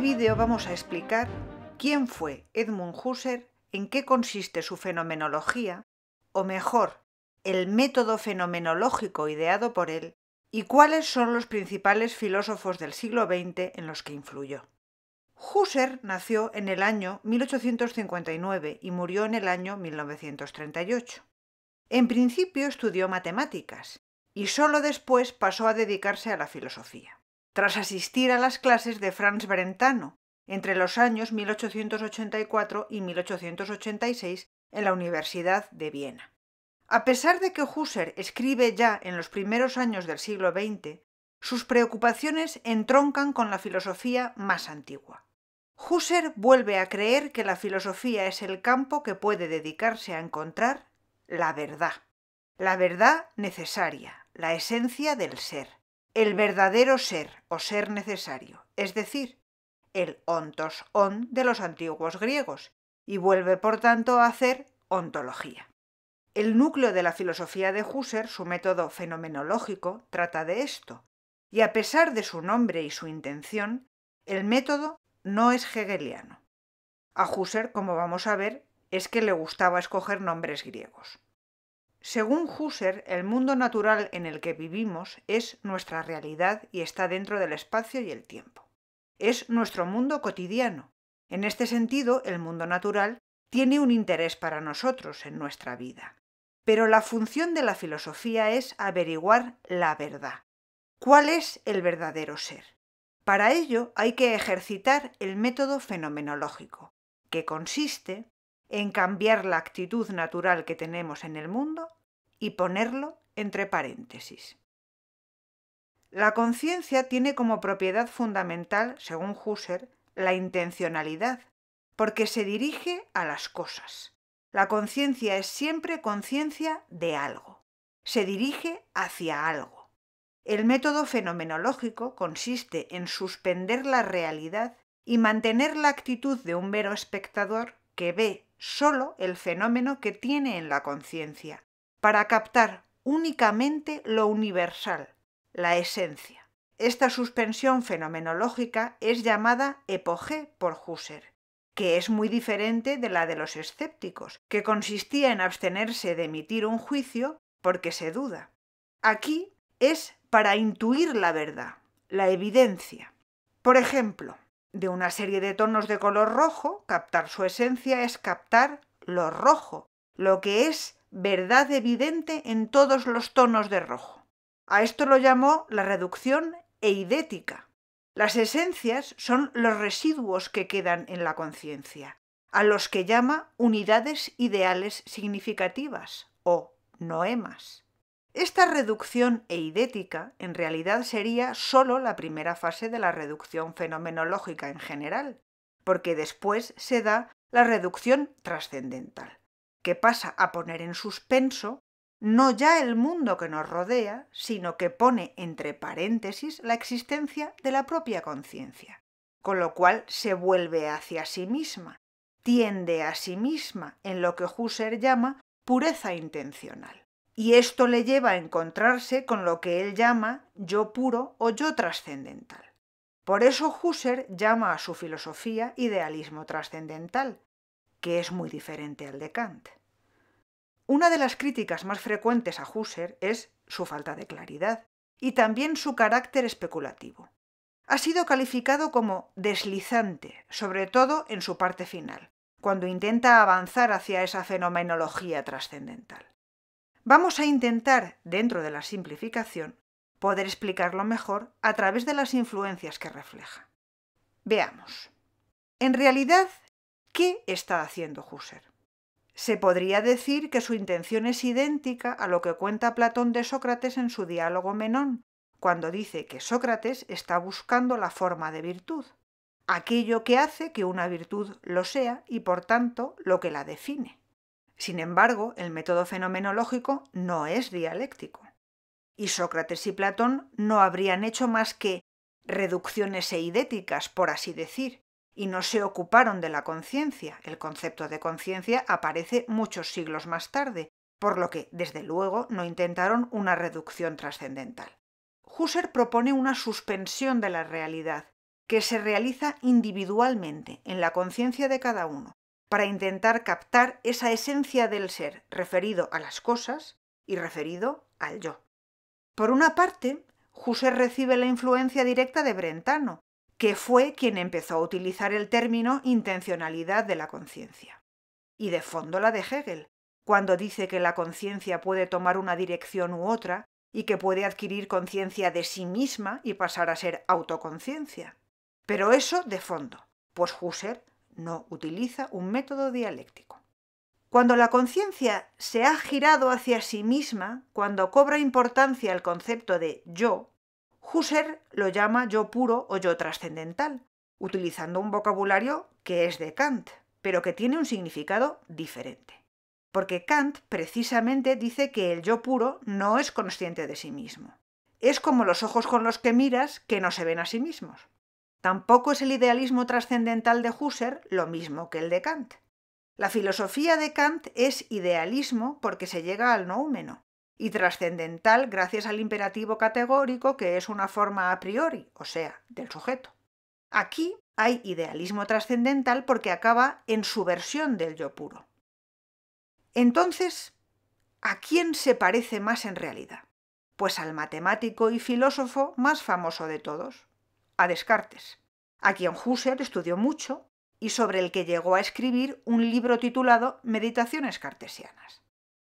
vídeo vamos a explicar quién fue Edmund Husserl, en qué consiste su fenomenología, o mejor, el método fenomenológico ideado por él, y cuáles son los principales filósofos del siglo XX en los que influyó. Husserl nació en el año 1859 y murió en el año 1938. En principio estudió matemáticas y solo después pasó a dedicarse a la filosofía tras asistir a las clases de Franz Brentano entre los años 1884 y 1886 en la Universidad de Viena. A pesar de que Husserl escribe ya en los primeros años del siglo XX, sus preocupaciones entroncan con la filosofía más antigua. Husserl vuelve a creer que la filosofía es el campo que puede dedicarse a encontrar la verdad, la verdad necesaria, la esencia del ser, el verdadero ser o ser necesario, es decir, el ontos on de los antiguos griegos, y vuelve por tanto a hacer ontología. El núcleo de la filosofía de Husserl, su método fenomenológico, trata de esto, y a pesar de su nombre y su intención, el método no es hegeliano. A Husserl, como vamos a ver, es que le gustaba escoger nombres griegos. Según Husserl, el mundo natural en el que vivimos es nuestra realidad y está dentro del espacio y el tiempo. Es nuestro mundo cotidiano. En este sentido, el mundo natural tiene un interés para nosotros en nuestra vida. Pero la función de la filosofía es averiguar la verdad. ¿Cuál es el verdadero ser? Para ello hay que ejercitar el método fenomenológico, que consiste en cambiar la actitud natural que tenemos en el mundo y ponerlo entre paréntesis. La conciencia tiene como propiedad fundamental, según Husserl, la intencionalidad, porque se dirige a las cosas. La conciencia es siempre conciencia de algo. Se dirige hacia algo. El método fenomenológico consiste en suspender la realidad y mantener la actitud de un mero espectador que ve solo el fenómeno que tiene en la conciencia, para captar únicamente lo universal, la esencia. Esta suspensión fenomenológica es llamada epoge por Husserl, que es muy diferente de la de los escépticos, que consistía en abstenerse de emitir un juicio porque se duda. Aquí es para intuir la verdad, la evidencia. Por ejemplo, de una serie de tonos de color rojo, captar su esencia es captar lo rojo, lo que es verdad evidente en todos los tonos de rojo. A esto lo llamó la reducción eidética. Las esencias son los residuos que quedan en la conciencia, a los que llama unidades ideales significativas o noemas. Esta reducción eidética en realidad sería sólo la primera fase de la reducción fenomenológica en general, porque después se da la reducción trascendental, que pasa a poner en suspenso no ya el mundo que nos rodea, sino que pone entre paréntesis la existencia de la propia conciencia, con lo cual se vuelve hacia sí misma, tiende a sí misma en lo que Husserl llama pureza intencional y esto le lleva a encontrarse con lo que él llama yo puro o yo trascendental. Por eso Husserl llama a su filosofía idealismo trascendental, que es muy diferente al de Kant. Una de las críticas más frecuentes a Husserl es su falta de claridad y también su carácter especulativo. Ha sido calificado como deslizante, sobre todo en su parte final, cuando intenta avanzar hacia esa fenomenología trascendental. Vamos a intentar, dentro de la simplificación, poder explicarlo mejor a través de las influencias que refleja. Veamos. En realidad, ¿qué está haciendo Husserl? Se podría decir que su intención es idéntica a lo que cuenta Platón de Sócrates en su diálogo Menón, cuando dice que Sócrates está buscando la forma de virtud, aquello que hace que una virtud lo sea y por tanto lo que la define. Sin embargo, el método fenomenológico no es dialéctico. Y Sócrates y Platón no habrían hecho más que reducciones eidéticas, por así decir, y no se ocuparon de la conciencia. El concepto de conciencia aparece muchos siglos más tarde, por lo que, desde luego, no intentaron una reducción trascendental. Husser propone una suspensión de la realidad, que se realiza individualmente en la conciencia de cada uno, para intentar captar esa esencia del ser referido a las cosas y referido al yo. Por una parte, Husserl recibe la influencia directa de Brentano, que fue quien empezó a utilizar el término intencionalidad de la conciencia. Y de fondo la de Hegel, cuando dice que la conciencia puede tomar una dirección u otra y que puede adquirir conciencia de sí misma y pasar a ser autoconciencia. Pero eso de fondo, pues Husserl no utiliza un método dialéctico. Cuando la conciencia se ha girado hacia sí misma, cuando cobra importancia el concepto de yo, Husserl lo llama yo puro o yo trascendental, utilizando un vocabulario que es de Kant, pero que tiene un significado diferente. Porque Kant precisamente dice que el yo puro no es consciente de sí mismo. Es como los ojos con los que miras que no se ven a sí mismos. Tampoco es el idealismo trascendental de Husserl lo mismo que el de Kant. La filosofía de Kant es idealismo porque se llega al noúmeno y trascendental gracias al imperativo categórico que es una forma a priori, o sea, del sujeto. Aquí hay idealismo trascendental porque acaba en su versión del yo puro. Entonces, ¿a quién se parece más en realidad? Pues al matemático y filósofo más famoso de todos, a Descartes, a quien Husserl estudió mucho y sobre el que llegó a escribir un libro titulado Meditaciones cartesianas.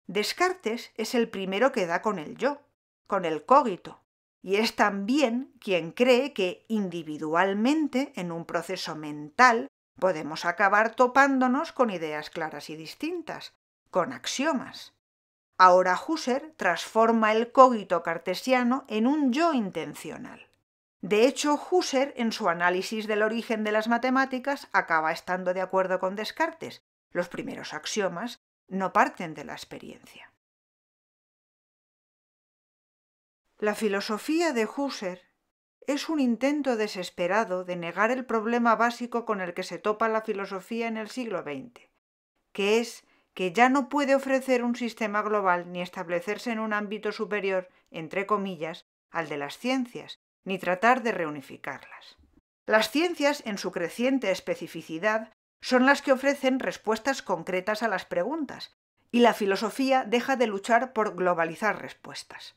Descartes es el primero que da con el yo, con el cógito, y es también quien cree que individualmente, en un proceso mental, podemos acabar topándonos con ideas claras y distintas, con axiomas. Ahora Husserl transforma el cógito cartesiano en un yo intencional. De hecho, Husser en su análisis del origen de las matemáticas, acaba estando de acuerdo con Descartes. Los primeros axiomas no parten de la experiencia. La filosofía de Husser es un intento desesperado de negar el problema básico con el que se topa la filosofía en el siglo XX, que es que ya no puede ofrecer un sistema global ni establecerse en un ámbito superior, entre comillas, al de las ciencias, ni tratar de reunificarlas. Las ciencias, en su creciente especificidad, son las que ofrecen respuestas concretas a las preguntas, y la filosofía deja de luchar por globalizar respuestas.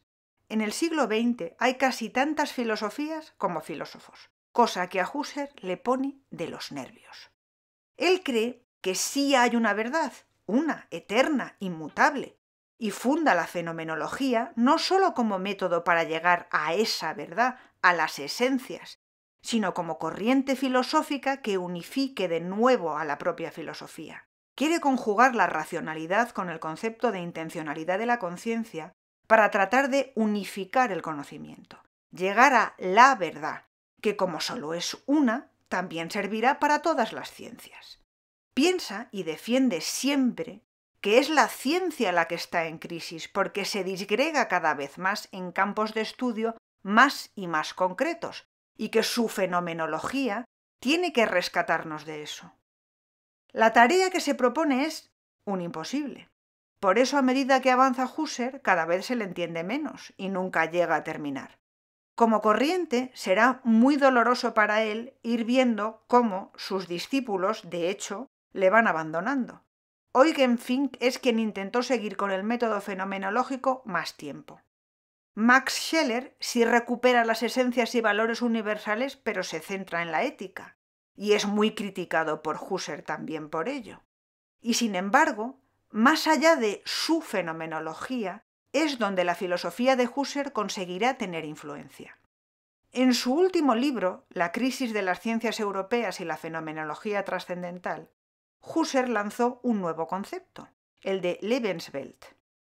En el siglo XX hay casi tantas filosofías como filósofos, cosa que a Husserl le pone de los nervios. Él cree que sí hay una verdad, una, eterna, inmutable, y funda la fenomenología no sólo como método para llegar a esa verdad, a las esencias, sino como corriente filosófica que unifique de nuevo a la propia filosofía. Quiere conjugar la racionalidad con el concepto de intencionalidad de la conciencia para tratar de unificar el conocimiento, llegar a la verdad, que como solo es una, también servirá para todas las ciencias. Piensa y defiende siempre que es la ciencia la que está en crisis, porque se disgrega cada vez más en campos de estudio más y más concretos, y que su fenomenología tiene que rescatarnos de eso. La tarea que se propone es un imposible. Por eso a medida que avanza Husserl cada vez se le entiende menos y nunca llega a terminar. Como corriente será muy doloroso para él ir viendo cómo sus discípulos, de hecho, le van abandonando. Fink es quien intentó seguir con el método fenomenológico más tiempo. Max Scheller sí recupera las esencias y valores universales, pero se centra en la ética, y es muy criticado por Husserl también por ello. Y sin embargo, más allá de su fenomenología, es donde la filosofía de Husserl conseguirá tener influencia. En su último libro, La crisis de las ciencias europeas y la fenomenología trascendental, Husserl lanzó un nuevo concepto, el de Lebenswelt,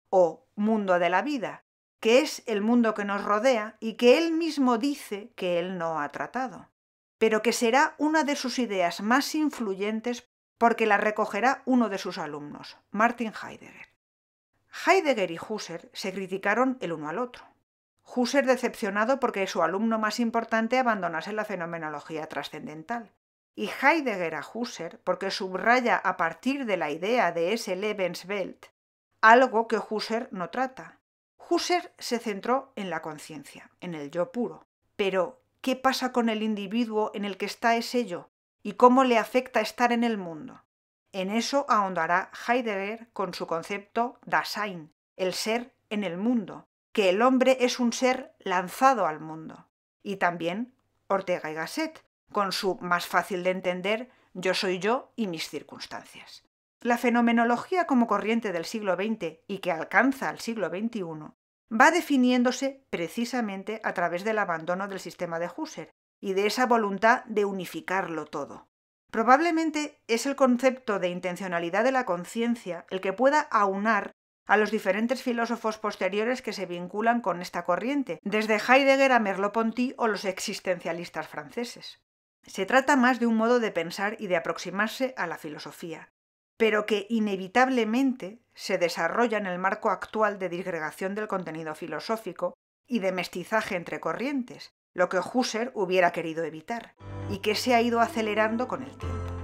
o mundo de la vida, que es el mundo que nos rodea y que él mismo dice que él no ha tratado, pero que será una de sus ideas más influyentes porque la recogerá uno de sus alumnos, Martin Heidegger. Heidegger y Husserl se criticaron el uno al otro. Husserl decepcionado porque su alumno más importante abandonase la fenomenología trascendental, y Heidegger a Husser porque subraya a partir de la idea de ese Lebenswelt algo que Husser no trata. Husser se centró en la conciencia, en el yo puro. Pero, ¿qué pasa con el individuo en el que está ese yo? ¿Y cómo le afecta estar en el mundo? En eso ahondará Heidegger con su concepto Dasein, el ser en el mundo, que el hombre es un ser lanzado al mundo. Y también Ortega y Gasset, con su más fácil de entender yo soy yo y mis circunstancias. La fenomenología como corriente del siglo XX y que alcanza al siglo XXI va definiéndose precisamente a través del abandono del sistema de Husserl y de esa voluntad de unificarlo todo. Probablemente es el concepto de intencionalidad de la conciencia el que pueda aunar a los diferentes filósofos posteriores que se vinculan con esta corriente, desde Heidegger a Merleau-Ponty o los existencialistas franceses. Se trata más de un modo de pensar y de aproximarse a la filosofía, pero que inevitablemente se desarrolla en el marco actual de disgregación del contenido filosófico y de mestizaje entre corrientes, lo que Husserl hubiera querido evitar, y que se ha ido acelerando con el tiempo.